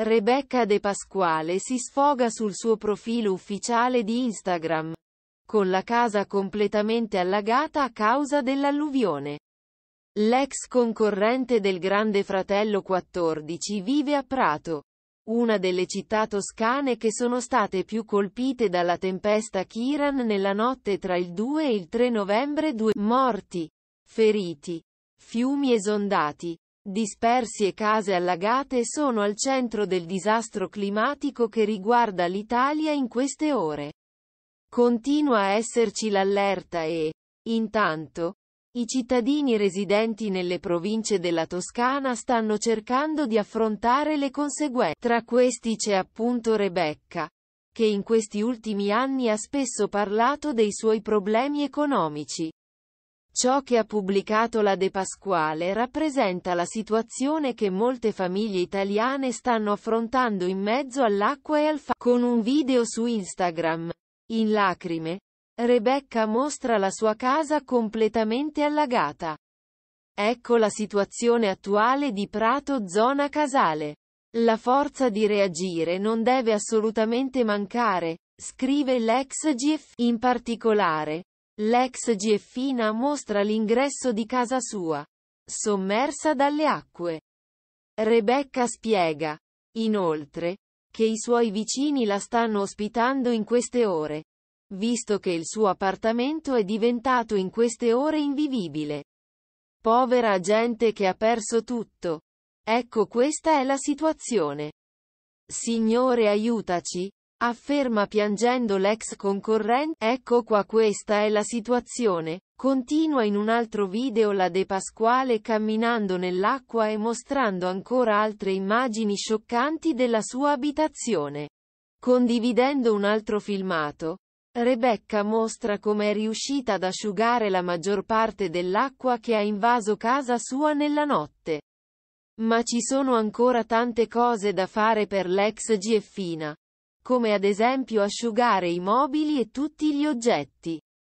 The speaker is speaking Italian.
Rebecca De Pasquale si sfoga sul suo profilo ufficiale di Instagram, con la casa completamente allagata a causa dell'alluvione. L'ex concorrente del Grande Fratello 14 vive a Prato, una delle città toscane che sono state più colpite dalla tempesta Kiran nella notte tra il 2 e il 3 novembre 2 morti, feriti, fiumi esondati, dispersi e case allagate sono al centro del disastro climatico che riguarda l'Italia in queste ore. Continua a esserci l'allerta e, intanto, i cittadini residenti nelle province della Toscana stanno cercando di affrontare le conseguenze. Tra questi c'è appunto Rebecca, che in questi ultimi anni ha spesso parlato dei suoi problemi economici. Ciò che ha pubblicato la De Pasquale rappresenta la situazione che molte famiglie italiane stanno affrontando in mezzo all'acqua e al fa. Con un video su Instagram, in lacrime, Rebecca mostra la sua casa completamente allagata. Ecco la situazione attuale di Prato zona Casale. La forza di reagire non deve assolutamente mancare, scrive l'ex GF. In particolare, L'ex Gieffina mostra l'ingresso di casa sua, sommersa dalle acque. Rebecca spiega, inoltre, che i suoi vicini la stanno ospitando in queste ore, visto che il suo appartamento è diventato in queste ore invivibile. Povera gente che ha perso tutto. Ecco questa è la situazione. Signore aiutaci, Afferma piangendo l'ex concorrente, ecco qua questa è la situazione. Continua in un altro video la De Pasquale camminando nell'acqua e mostrando ancora altre immagini scioccanti della sua abitazione. Condividendo un altro filmato, Rebecca mostra come è riuscita ad asciugare la maggior parte dell'acqua che ha invaso casa sua nella notte. Ma ci sono ancora tante cose da fare per l'ex GFina come ad esempio asciugare i mobili e tutti gli oggetti.